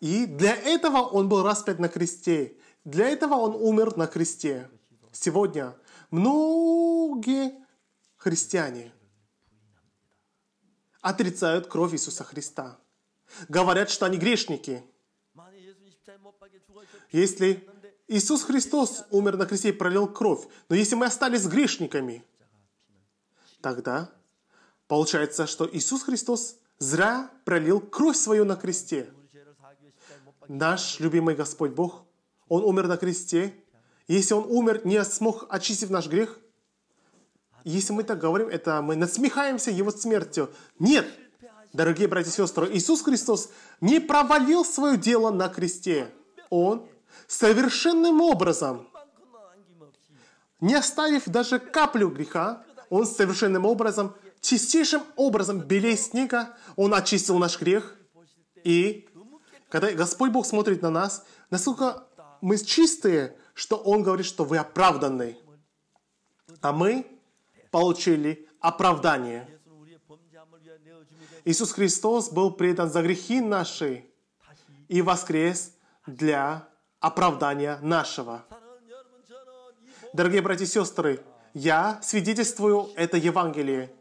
S1: И для этого Он был распят на кресте. Для этого Он умер на кресте. Сегодня многие христиане отрицают кровь Иисуса Христа говорят, что они грешники. Если Иисус Христос умер на кресте и пролил кровь, но если мы остались грешниками, тогда получается, что Иисус Христос зря пролил кровь свою на кресте. Наш любимый Господь Бог, Он умер на кресте. Если Он умер, не смог очистить наш грех, если мы так говорим, это мы насмехаемся Его смертью. Нет, Дорогие братья и сестры, Иисус Христос не провалил свое дело на кресте. Он совершенным образом, не оставив даже каплю греха, Он совершенным образом, чистейшим образом, белей снега, Он очистил наш грех. И когда Господь Бог смотрит на нас, насколько мы чистые, что Он говорит, что вы оправданы. А мы получили оправдание – Иисус Христос был предан за грехи наши и воскрес для оправдания нашего. Дорогие братья и сестры, я свидетельствую это Евангелие.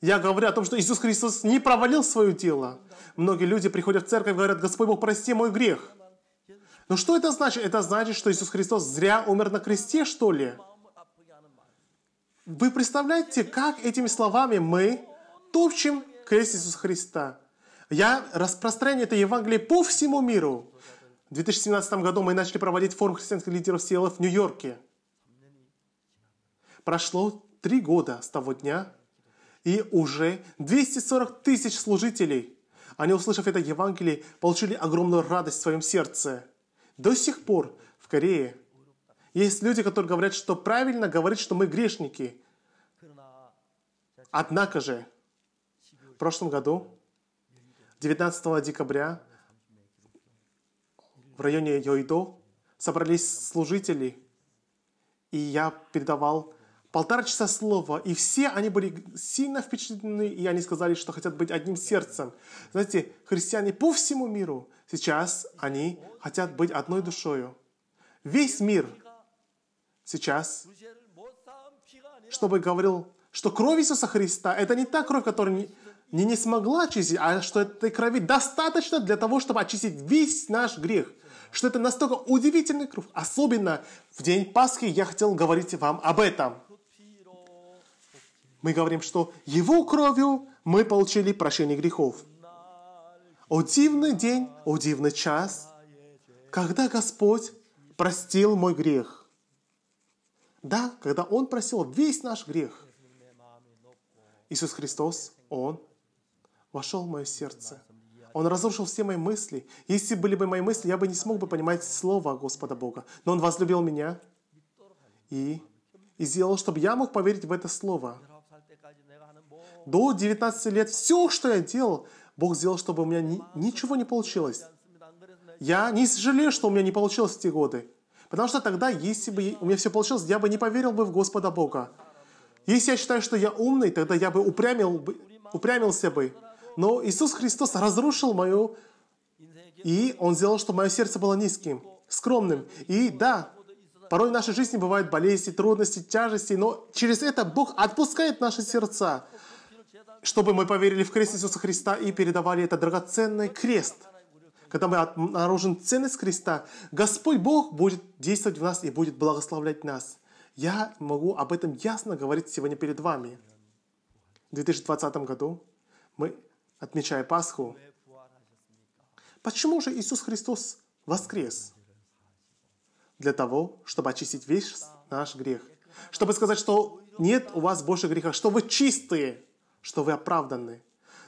S1: Я говорю о том, что Иисус Христос не провалил свое дело. Многие люди приходят в церковь и говорят, Господь Бог, прости мой грех. Но что это значит? Это значит, что Иисус Христос зря умер на кресте, что ли? Вы представляете, как этими словами мы топчем Крест Иисуса Христа. Я распространяю это Евангелие по всему миру. В 2017 году мы начали проводить форум христианских лидеров CLF в Нью-Йорке. Прошло три года с того дня, и уже 240 тысяч служителей, они, услышав это Евангелие, получили огромную радость в своем сердце. До сих пор в Корее есть люди, которые говорят, что правильно говорить, что мы грешники. Однако же, прошлом году, 19 декабря, в районе Йойдо собрались служители, и я передавал полтора часа слова, и все они были сильно впечатлены, и они сказали, что хотят быть одним сердцем. Знаете, христиане по всему миру сейчас они хотят быть одной душою. Весь мир сейчас, чтобы говорил, что кровь Иисуса Христа – это не та кровь, которая не не смогла очистить, а что этой крови достаточно для того, чтобы очистить весь наш грех. Что это настолько удивительная кровь. Особенно в день Пасхи я хотел говорить вам об этом. Мы говорим, что Его кровью мы получили прощение грехов. О дивный день, о дивный час, когда Господь простил мой грех. Да, когда Он простил весь наш грех. Иисус Христос, Он вошел в мое сердце. Он разрушил все мои мысли. Если были бы мои мысли, я бы не смог бы понимать слова Господа Бога. Но Он возлюбил меня и, и сделал, чтобы я мог поверить в это слово. До 19 лет все, что я делал, Бог сделал, чтобы у меня ни, ничего не получилось. Я не сожалею, что у меня не получилось в те годы. Потому что тогда, если бы у меня все получилось, я бы не поверил бы в Господа Бога. Если я считаю, что я умный, тогда я бы упрямил бы, упрямился бы. Но Иисус Христос разрушил мою, и Он сделал, что мое сердце было низким, скромным. И да, порой в нашей жизни бывают болезни, трудности, тяжести, но через это Бог отпускает наши сердца, чтобы мы поверили в крест Иисуса Христа и передавали это драгоценный крест – когда мы обнаружим ценность Христа, Господь Бог будет действовать в нас и будет благословлять нас. Я могу об этом ясно говорить сегодня перед вами. В 2020 году мы отмечая Пасху, почему же Иисус Христос воскрес? Для того, чтобы очистить весь наш грех. Чтобы сказать, что нет у вас больше греха, что вы чистые, что вы оправданы.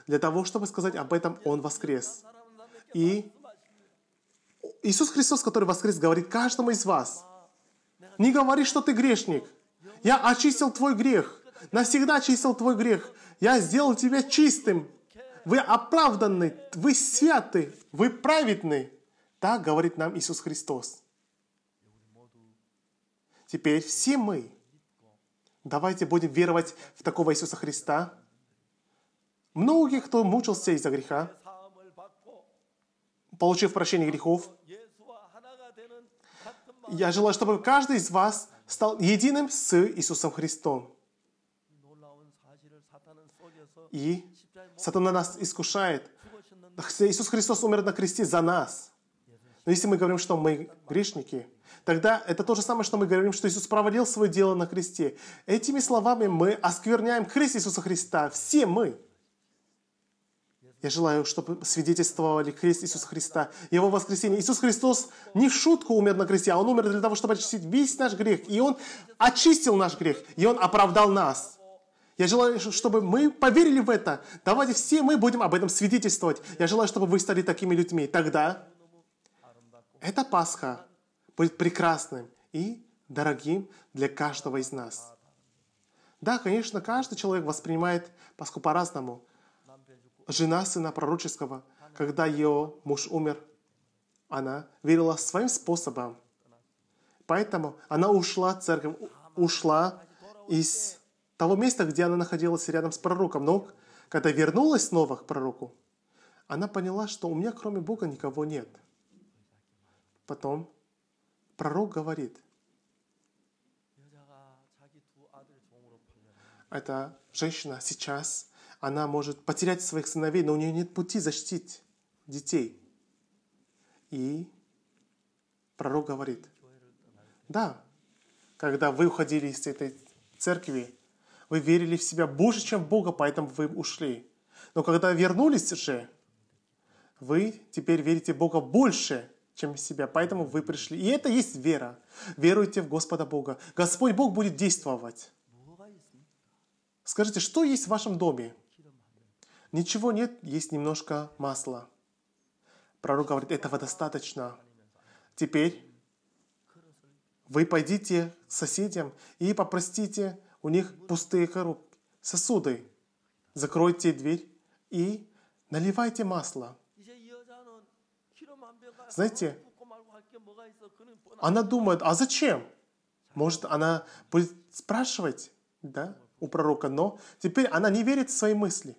S1: Для того, чтобы сказать об этом, Он воскрес. И Иисус Христос, который воскрес, говорит каждому из вас, не говори, что ты грешник. Я очистил твой грех. Навсегда очистил твой грех. Я сделал тебя чистым вы оправданы, вы святы, вы праведны. Так говорит нам Иисус Христос. Теперь все мы, давайте будем веровать в такого Иисуса Христа. Многих, кто мучился из-за греха, получив прощение грехов, я желаю, чтобы каждый из вас стал единым с Иисусом Христом. И Сатана нас искушает. Иисус Христос умер на кресте за нас. Но если мы говорим, что мы грешники, тогда это то же самое, что мы говорим, что Иисус проводил свое дело на кресте. Этими словами мы оскверняем крест Иисуса Христа. Все мы. Я желаю, чтобы свидетельствовали крест Иисуса Христа, Его воскресение. Иисус Христос не в шутку умер на кресте, а Он умер для того, чтобы очистить весь наш грех. И Он очистил наш грех, и Он оправдал нас. Я желаю, чтобы мы поверили в это. Давайте все мы будем об этом свидетельствовать. Я желаю, чтобы вы стали такими людьми. Тогда эта Пасха будет прекрасным и дорогим для каждого из нас. Да, конечно, каждый человек воспринимает Пасху по-разному. Жена сына пророческого, когда ее муж умер, она верила своим способом. Поэтому она ушла от церкви, ушла из того места, где она находилась рядом с пророком. Но когда вернулась снова к пророку, она поняла, что у меня кроме Бога никого нет. Потом пророк говорит, эта женщина сейчас, она может потерять своих сыновей, но у нее нет пути защитить детей. И пророк говорит, да, когда вы уходили из этой церкви, вы верили в себя больше, чем в Бога, поэтому вы ушли. Но когда вернулись же, вы теперь верите в Бога больше, чем в себя, поэтому вы пришли. И это есть вера. Веруйте в Господа Бога. Господь Бог будет действовать. Скажите, что есть в вашем доме? Ничего нет, есть немножко масла. Пророк говорит, этого достаточно. Теперь вы пойдите к соседям и попросите у них пустые коробки, сосуды. Закройте дверь и наливайте масло. Знаете, она думает, а зачем? Может, она будет спрашивать да, у пророка, но теперь она не верит в свои мысли.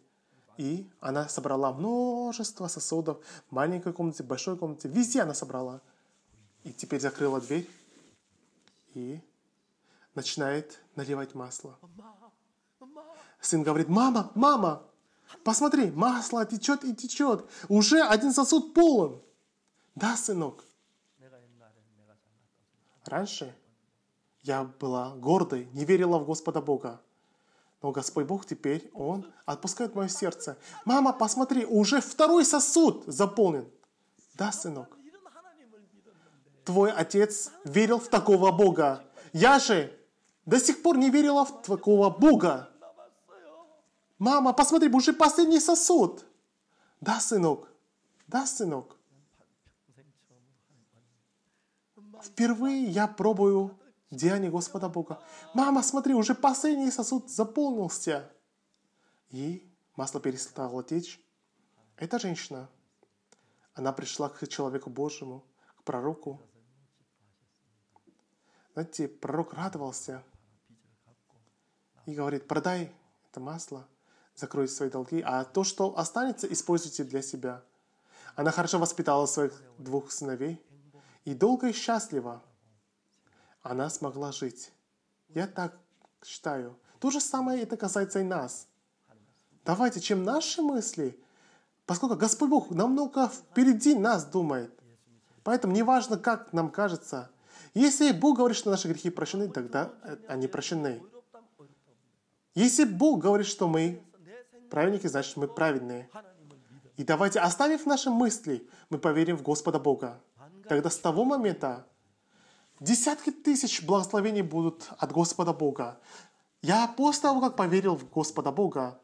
S1: И она собрала множество сосудов в маленькой комнате, в большой комнате, везде она собрала. И теперь закрыла дверь и начинает наливать масло. Сын говорит, мама, мама, посмотри, масло течет и течет. Уже один сосуд полон. Да, сынок. Раньше я была гордой, не верила в Господа Бога. Но Господь Бог теперь, Он отпускает мое сердце. Мама, посмотри, уже второй сосуд заполнен. Да, сынок. Твой отец верил в такого Бога. Я же до сих пор не верила в такого Бога. Мама, посмотри, уже последний сосуд. Да, сынок. Да, сынок. Впервые я пробую деяние Господа Бога. Мама, смотри, уже последний сосуд заполнился. И масло перестало течь. Эта женщина, она пришла к человеку Божьему, к пророку. Знаете, пророк радовался – и говорит, продай это масло, закрой свои долги, а то, что останется, используйте для себя. Она хорошо воспитала своих двух сыновей и долго и счастливо она смогла жить. Я так считаю. То же самое это касается и нас. Давайте, чем наши мысли, поскольку Господь Бог намного впереди нас думает. Поэтому неважно, как нам кажется. Если Бог говорит, что наши грехи прощены, тогда они прощены. Если Бог говорит, что мы праведники, значит мы праведные. И давайте, оставив наши мысли, мы поверим в Господа Бога. Тогда с того момента десятки тысяч благословений будут от Господа Бога. Я после того, как поверил в Господа Бога,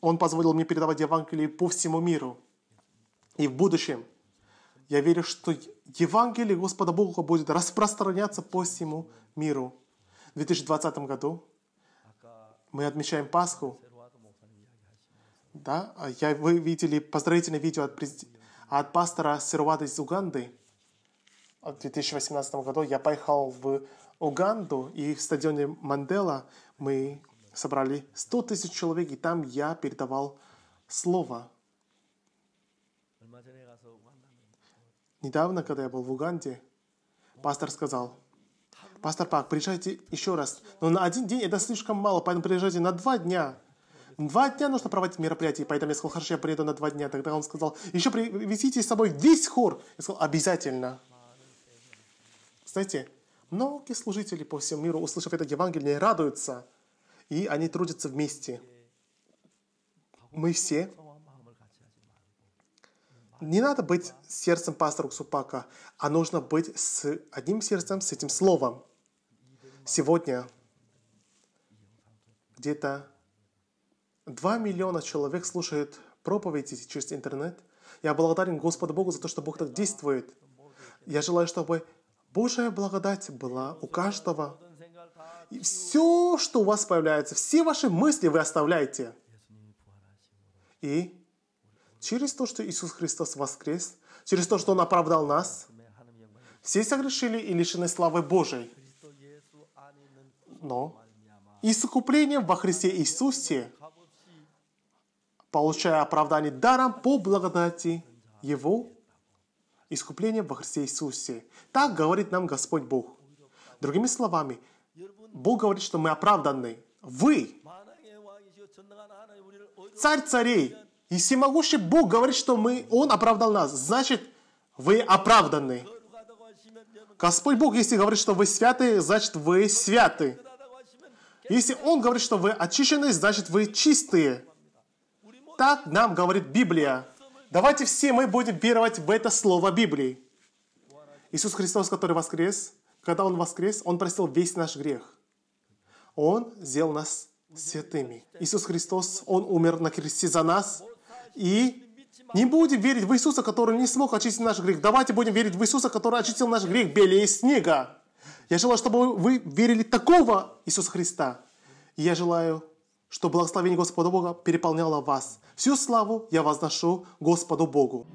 S1: Он позволил мне передавать Евангелие по всему миру. И в будущем я верю, что Евангелие Господа Бога будет распространяться по всему миру. В 2020 году мы отмечаем Пасху. Да? А я, вы видели поздравительное видео от, от пастора Сирвата из Уганды. В 2018 году я поехал в Уганду, и в стадионе Мандела мы собрали 100 тысяч человек, и там я передавал слово. Недавно, когда я был в Уганде, пастор сказал – Пастор Пак, приезжайте еще раз. Но на один день это слишком мало, поэтому приезжайте на два дня. Два дня нужно проводить мероприятие, поэтому я сказал, хорошо, я приеду на два дня. Тогда он сказал, еще привезите с собой весь хор. Я сказал, обязательно. Знаете, многие служители по всему миру, услышав это Евангелие, радуются, и они трудятся вместе. Мы все не надо быть сердцем пастора Супака, а нужно быть с одним сердцем, с этим словом. Сегодня где-то 2 миллиона человек слушают проповеди через интернет. Я благодарен Господу Богу за то, что Бог так действует. Я желаю, чтобы Божья благодать была у каждого. И все, что у вас появляется, все ваши мысли вы оставляете. И через то, что Иисус Христос воскрес, через то, что Он оправдал нас, все согрешили и лишены славы Божией. Но искупление во Христе Иисусе, получая оправдание даром по благодати Его, искупление во Христе Иисусе. Так говорит нам Господь Бог. Другими словами, Бог говорит, что мы оправданы. Вы, царь царей, и всемогущий Бог говорит, что мы, Он оправдал нас. Значит, вы оправданы. Господь Бог, если говорит, что вы святы, значит, вы святы. Если Он говорит, что вы очищены, значит вы чистые. Так нам говорит Библия. Давайте все мы будем веровать в это слово Библии. Иисус Христос, который воскрес, когда Он воскрес, Он простил весь наш грех. Он сделал нас святыми. Иисус Христос, Он умер на кресте за нас. И не будем верить в Иисуса, который не смог очистить наш грех. Давайте будем верить в Иисуса, который очистил наш грех белее снега. Я желаю, чтобы вы верили такого Иисуса Христа. И я желаю, чтобы благословение Господа Бога переполняло вас. Всю славу я возношу Господу Богу.